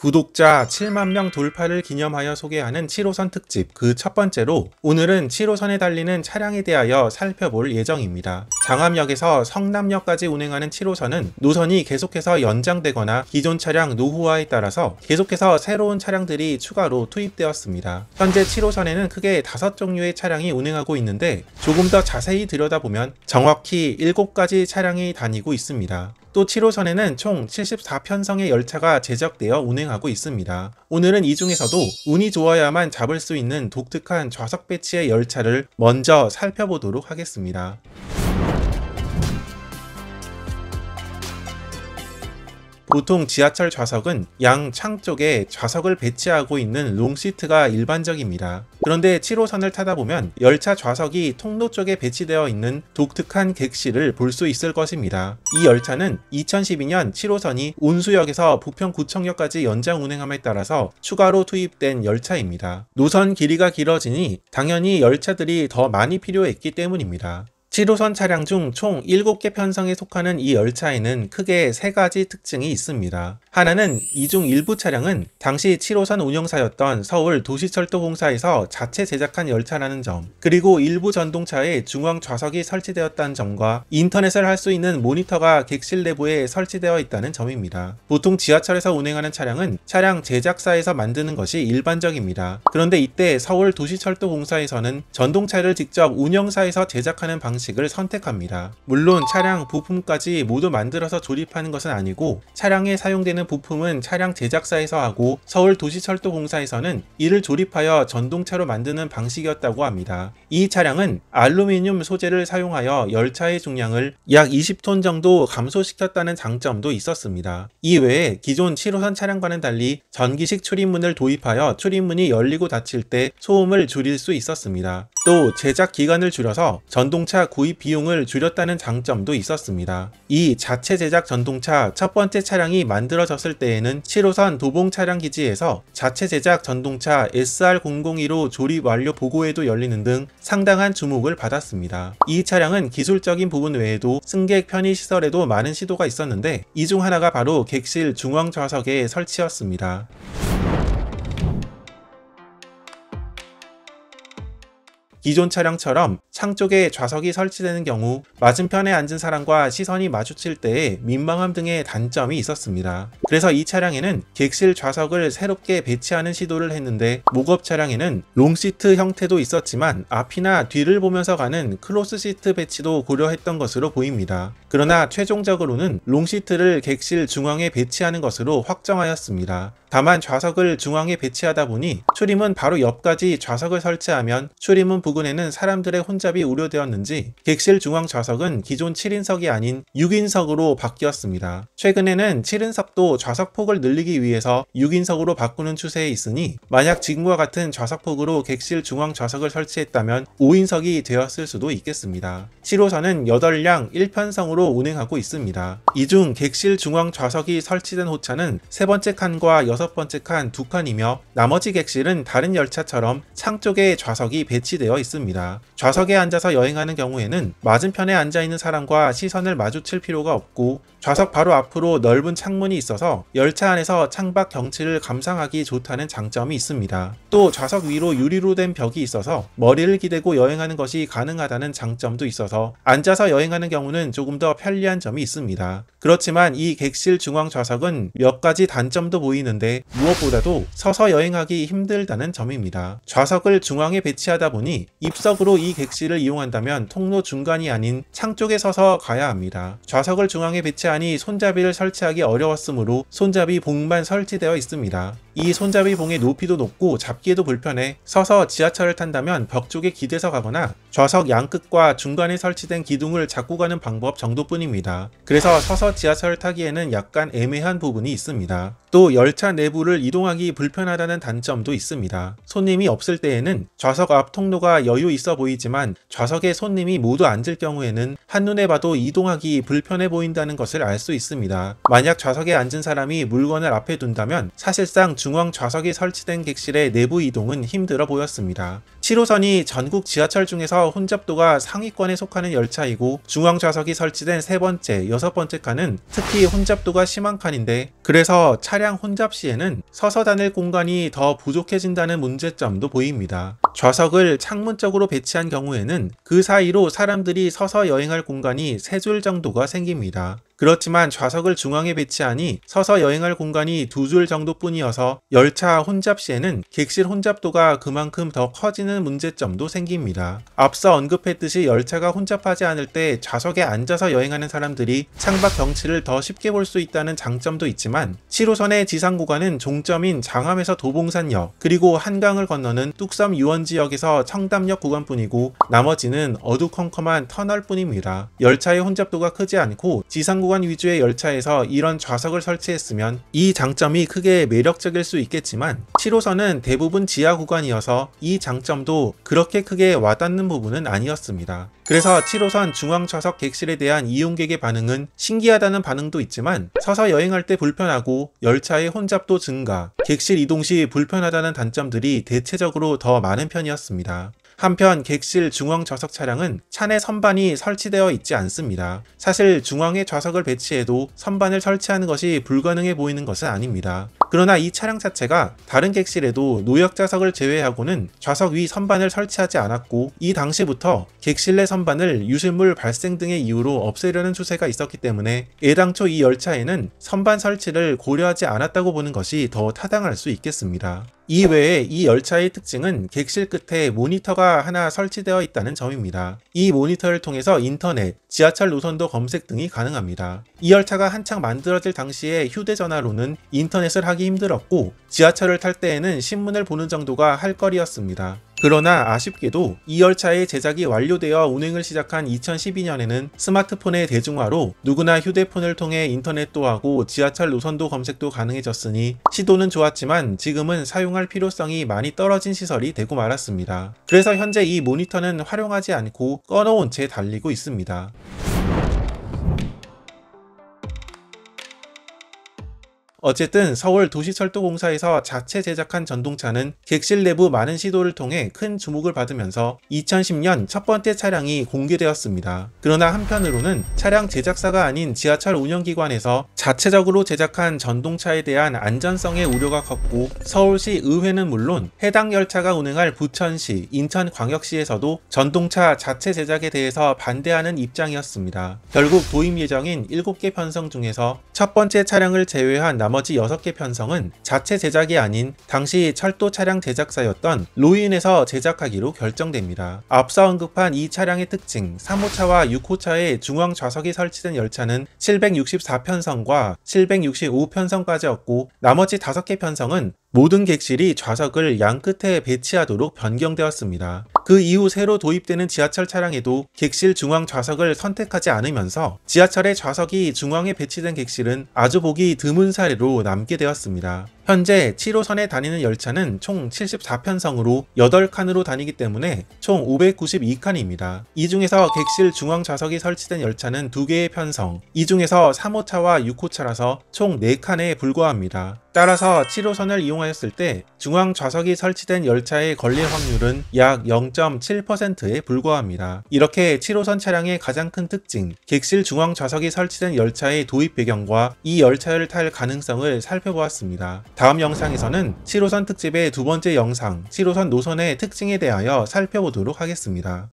구독자 7만 명 돌파를 기념하여 소개하는 7호선 특집 그 첫 번째로 오늘은 7호선에 달리는 차량에 대하여 살펴볼 예정입니다. 장암역에서 성남역까지 운행하는 7호선은 노선이 계속해서 연장되거나 기존 차량 노후화에 따라서 계속해서 새로운 차량들이 추가로 투입되었습니다. 현재 7호선에는 크게 5종류의 차량이 운행하고 있는데 조금 더 자세히 들여다보면 정확히 7가지 차량이 다니고 있습니다. 또 7호선에는 총 74편성의 열차가 제작되어 운행하고 있습니다. 오늘은 이 중에서도 운이 좋아야만 잡을 수 있는 독특한 좌석 배치의 열차를 먼저 살펴보도록 하겠습니다. 보통 지하철 좌석은 양 창 쪽에 좌석을 배치하고 있는 롱시트가 일반적입니다. 그런데 7호선을 타다 보면 열차 좌석이 통로 쪽에 배치되어 있는 독특한 객실을 볼 수 있을 것입니다. 이 열차는 2012년 7호선이 운수역에서 부평구청역까지 연장 운행함에 따라서 추가로 투입된 열차입니다. 노선 길이가 길어지니 당연히 열차들이 더 많이 필요했기 때문입니다. 7호선 차량 중 총 7개 편성에 속하는 이 열차에는 크게 3가지 특징이 있습니다. 하나는 이 중 일부 차량은 당시 7호선 운영사였던 서울 도시철도공사에서 자체 제작한 열차라는 점, 그리고 일부 전동차에 중앙 좌석이 설치되었다는 점과 인터넷을 할 수 있는 모니터가 객실 내부에 설치되어 있다는 점입니다. 보통 지하철에서 운행하는 차량은 차량 제작사에서 만드는 것이 일반적입니다. 그런데 이때 서울 도시철도공사에서는 전동차를 직접 운영사에서 제작하는 방식을 선택합니다. 물론 차량 부품까지 모두 만들어서 조립하는 것은 아니고 차량에 사용되는 만드는 부품은 차량 제작사에서 하고 서울도시철도공사에서는 이를 조립하여 전동차로 만드는 방식이었다고 합니다. 이 차량은 알루미늄 소재를 사용하여 열차의 중량을 약 20톤 정도 감소시켰다는 장점도 있었습니다. 이외에 기존 7호선 차량과는 달리 전기식 출입문을 도입하여 출입문이 열리고 닫힐 때 소음을 줄일 수 있었습니다. 또 제작 기간을 줄여서 전동차 구입 비용을 줄였다는 장점도 있었습니다. 이 자체 제작 전동차 첫 번째 차량이 만들어졌을 때에는 7호선 도봉 차량 기지에서 자체 제작 전동차 SR002로 조립 완료 보고회도 열리는 등 상당한 주목을 받았습니다. 이 차량은 기술적인 부분 외에도 승객 편의 시설에도 많은 시도가 있었는데 이 중 하나가 바로 객실 중앙 좌석의 설치였습니다. 기존 차량처럼 창쪽에 좌석이 설치되는 경우 맞은편에 앉은 사람과 시선이 마주칠 때의 민망함 등의 단점이 있었습니다. 그래서 이 차량에는 객실 좌석을 새롭게 배치하는 시도를 했는데 목업 차량에는 롱시트 형태도 있었지만 앞이나 뒤를 보면서 가는 크로스 시트 배치도 고려했던 것으로 보입니다. 그러나 최종적으로는 롱시트를 객실 중앙에 배치하는 것으로 확정하였습니다. 다만 좌석을 중앙에 배치하다 보니 출입문 바로 옆까지 좌석을 설치하면 출입문 부근에는 사람들의 혼잡이 우려되었는지 객실 중앙 좌석은 기존 7인석이 아닌 6인석으로 바뀌었습니다. 최근에는 7인석도 좌석폭을 늘리기 위해서 6인석으로 바꾸는 추세에 있으니 만약 지금과 같은 좌석폭으로 객실 중앙 좌석을 설치했다면 5인석이 되었을 수도 있겠습니다. 7호선은 8량 1편성으로 운행하고 있습니다. 이 중 객실 중앙 좌석이 설치된 호차는 세 번째 칸과 여섯 여섯 번째칸 두칸이며 나머지 객실은 다른 열차처럼 창쪽에 좌석이 배치되어 있습니다. 좌석에 앉아서 여행하는 경우에는 맞은편에 앉아있는 사람과 시선을 마주칠 필요가 없고 좌석 바로 앞으로 넓은 창문이 있어서 열차 안에서 창밖 경치를 감상하기 좋다는 장점이 있습니다. 또 좌석 위로 유리로 된 벽이 있어서 머리를 기대고 여행하는 것이 가능하다는 장점도 있어서 앉아서 여행하는 경우는 조금 더 편리한 점이 있습니다. 그렇지만 이 객실 중앙 좌석은 몇 가지 단점도 보이는데 때문에 무엇보다도 서서 여행하기 힘들다는 점입니다. 좌석을 중앙에 배치하다 보니 입석으로 이 객실을 이용한다면 통로 중간이 아닌 창 쪽에 서서 가야 합니다. 좌석을 중앙에 배치하니 손잡이를 설치하기 어려웠으므로 손잡이 봉만 설치되어 있습니다. 이 손잡이 봉의 높이도 높고 잡기에도 불편해 서서 지하철을 탄다면 벽 쪽에 기대서 가거나 좌석 양끝과 중간에 설치된 기둥을 잡고 가는 방법 정도뿐입니다. 그래서 서서 지하철 을 타기에는 약간 애매한 부분이 있습니다. 또 열차 내부를 이동하기 불편하다는 단점도 있습니다. 손님이 없을 때에는 좌석 앞 통로가 여유 있어 보이지만 좌석에 손님이 모두 앉을 경우에는 한눈에 봐도 이동하기 불편해 보인다는 것을 알 수 있습니다. 만약 좌석에 앉은 사람이 물건을 앞에 둔다면 사실상 중 중앙 좌석이 설치된 객실의 내부 이동은 힘들어 보였습니다. 7호선이 전국 지하철 중에서 혼잡도가 상위권에 속하는 열차이고 중앙 좌석이 설치된 세 번째, 여섯 번째 칸은 특히 혼잡도가 심한 칸인데 그래서 차량 혼잡 시에는 서서 다닐 공간이 더 부족해진다는 문제점도 보입니다. 좌석을 창문 쪽으로 배치한 경우에는 그 사이로 사람들이 서서 여행할 공간이 세 줄 정도가 생깁니다. 그렇지만 좌석을 중앙에 배치하니 서서 여행할 공간이 두 줄 정도뿐이어서 열차 혼잡 시에는 객실 혼잡도가 그만큼 더 커지는 문제점도 생깁니다. 앞서 언급했듯이 열차가 혼잡하지 않을 때 좌석에 앉아서 여행하는 사람들이 창밖 경치를 더 쉽게 볼 수 있다는 장점도 있지만 7호선의 지상 구간은 종점인 장암에서 도봉산역 그리고 한강을 건너는 뚝섬 유원지역에서 청담역 구간뿐이고 나머지는 어두컴컴한 터널뿐입니다. 열차의 혼잡도가 크지 않고 지상 구간 구간 위주의 열차에서 이런 좌석을 설치했으면 이 장점이 크게 매력적일 수 있겠지만 7호선은 대부분 지하 구간이어서 이 장점도 그렇게 크게 와닿는 부분은 아니었습니다. 그래서 7호선 중앙좌석 객실에 대한 이용객의 반응은 신기하다는 반응도 있지만 서서 여행할 때 불편하고 열차의 혼잡도 증가, 객실 이동 시 불편하다는 단점들이 대체적으로 더 많은 편이었습니다. 한편 객실 중앙 좌석 차량은 차내 선반이 설치되어 있지 않습니다. 사실 중앙에 좌석을 배치해도 선반을 설치하는 것이 불가능해 보이는 것은 아닙니다. 그러나 이 차량 자체가 다른 객실에도 노역 좌석을 제외하고는 좌석 위 선반을 설치하지 않았고 이 당시부터 객실 내 선반을 유실물 발생 등의 이유로 없애려는 추세가 있었기 때문에 애당초 이 열차에는 선반 설치를 고려하지 않았다고 보는 것이 더 타당할 수 있겠습니다. 이외에 이 열차의 특징은 객실 끝에 모니터가 하나 설치되어 있다는 점입니다. 이 모니터를 통해서 인터넷, 지하철 노선도 검색 등이 가능합니다. 이 열차가 한창 만들어질 당시에 휴대전화로는 인터넷을 하기 하기 힘들었고 지하철을 탈 때에는 신문을 보는 정도가 할 거리였습니다. 그러나 아쉽게도 이 열차의 제작이 완료되어 운행을 시작한 2012년에는 스마트폰의 대중화로 누구나 휴대폰을 통해 인터넷도 하고 지하철 노선도 검색도 가능해졌으니 시도는 좋았지만 지금은 사용할 필요성이 많이 떨어진 시설이 되고 말았습니다. 그래서 현재 이 모니터는 활용하지 않고 꺼놓은 채 달리고 있습니다. 어쨌든 서울 도시철도공사에서 자체 제작한 전동차는 객실 내부 많은 시도를 통해 큰 주목을 받으면서 2010년 첫 번째 차량이 공개되었습니다. 그러나 한편으로는 차량 제작사가 아닌 지하철 운영기관에서 자체적으로 제작한 전동차에 대한 안전성의 우려가 컸고 서울시 의회는 물론 해당 열차가 운행할 부천시, 인천광역시에서도 전동차 자체 제작에 대해서 반대하는 입장이었습니다. 결국 도입 예정인 7개 편성 중에서 첫 번째 차량을 제외한 남 나머지 6개 편성은 자체 제작이 아닌 당시 철도 차량 제작사였던 로인에서 제작하기로 결정됩니다. 앞서 언급한 이 차량의 특징 3호차와 6호차의 중앙 좌석이 설치된 열차는 764편성과 765편성까지였고 나머지 5개 편성은 모든 객실이 좌석을 양끝에 배치하도록 변경되었습니다. 그 이후 새로 도입되는 지하철 차량에도 객실 중앙 좌석을 선택하지 않으면서 지하철의 좌석이 중앙에 배치된 객실은 아주 보기 드문 사례로 남게 되었습니다. 현재 7호선에 다니는 열차는 총 74편성으로 8칸으로 다니기 때문에 총 592칸입니다. 이 중에서 객실 중앙 좌석이 설치된 열차는 2개의 편성, 이 중에서 3호차와 6호차라서 총 4칸에 불과합니다. 따라서 7호선을 이용하였을 때 중앙 좌석이 설치된 열차의 걸릴 확률은 약 0.7%에 불과합니다. 이렇게 7호선 차량의 가장 큰 특징, 객실 중앙 좌석이 설치된 열차의 도입 배경과 이 열차를 탈 가능성을 살펴보았습니다. 다음 영상에서는 7호선 특집의 두 번째 영상 7호선 노선의 특징에 대하여 살펴보도록 하겠습니다.